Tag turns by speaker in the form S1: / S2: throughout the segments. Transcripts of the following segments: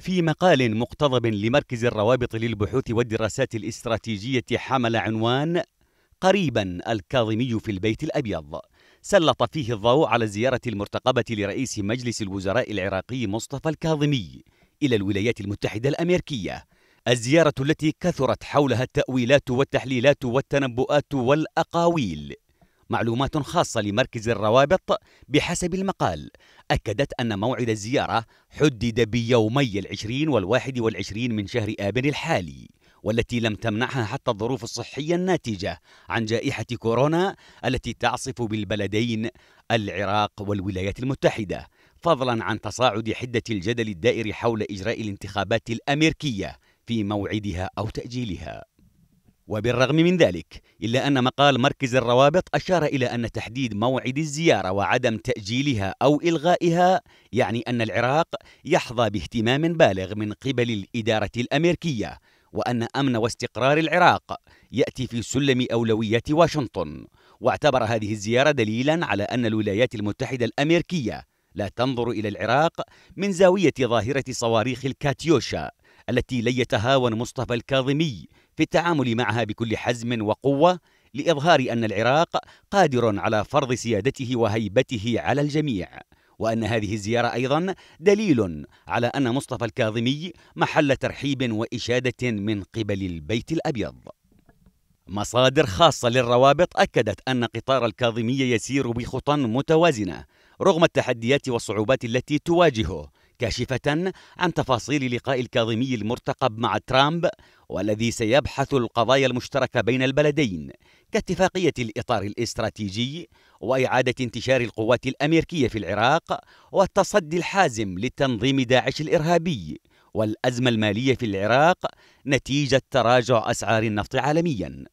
S1: في مقال مقتضب لمركز الروابط للبحوث والدراسات الاستراتيجية حمل عنوان قريبا الكاظمي في البيت الأبيض سلط فيه الضوء على الزيارة المرتقبة لرئيس مجلس الوزراء العراقي مصطفى الكاظمي إلى الولايات المتحدة الأمريكية الزيارة التي كثرت حولها التأويلات والتحليلات والتنبؤات والأقاويل معلومات خاصة لمركز الروابط بحسب المقال أكدت أن موعد الزيارة حدد بيومي العشرين والواحد والعشرين من شهر آبريل الحالي والتي لم تمنعها حتى الظروف الصحية الناتجة عن جائحة كورونا التي تعصف بالبلدين العراق والولايات المتحدة فضلا عن تصاعد حدة الجدل الدائر حول إجراء الانتخابات الأمريكية في موعدها أو تأجيلها وبالرغم من ذلك إلا أن مقال مركز الروابط أشار إلى أن تحديد موعد الزيارة وعدم تأجيلها أو إلغائها يعني أن العراق يحظى باهتمام بالغ من قبل الإدارة الأمريكية وأن أمن واستقرار العراق يأتي في سلم أولويات واشنطن واعتبر هذه الزيارة دليلا على أن الولايات المتحدة الأمريكية لا تنظر إلى العراق من زاوية ظاهرة صواريخ الكاتيوشا التي ليتها مصطفى الكاظمي في التعامل معها بكل حزم وقوه لاظهار ان العراق قادر على فرض سيادته وهيبته على الجميع وان هذه الزياره ايضا دليل على ان مصطفى الكاظمي محل ترحيب واشاده من قبل البيت الابيض مصادر خاصة للروابط أكدت أن قطار الكاظمية يسير بخطى متوازنة رغم التحديات والصعوبات التي تواجهه كاشفة عن تفاصيل لقاء الكاظمي المرتقب مع ترامب والذي سيبحث القضايا المشتركة بين البلدين كاتفاقية الإطار الاستراتيجي وإعادة انتشار القوات الأمريكية في العراق والتصدي الحازم لتنظيم داعش الإرهابي والأزمة المالية في العراق نتيجة تراجع أسعار النفط عالمياً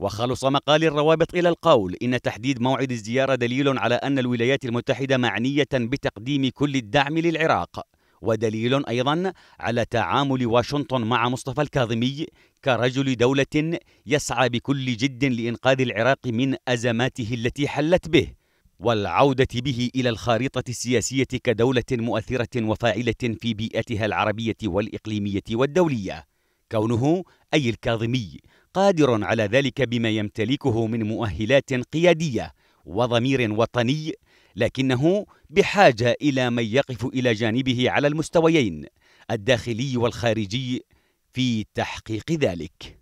S1: وخلص مقال الروابط إلى القول إن تحديد موعد الزيارة دليل على أن الولايات المتحدة معنية بتقديم كل الدعم للعراق ودليل أيضا على تعامل واشنطن مع مصطفى الكاظمي كرجل دولة يسعى بكل جد لإنقاذ العراق من أزماته التي حلت به والعودة به إلى الخارطة السياسية كدولة مؤثرة وفاعلة في بيئتها العربية والإقليمية والدولية كونه أي الكاظمي قادر على ذلك بما يمتلكه من مؤهلات قياديه وضمير وطني لكنه بحاجه الى من يقف الى جانبه على المستويين الداخلي والخارجي في تحقيق ذلك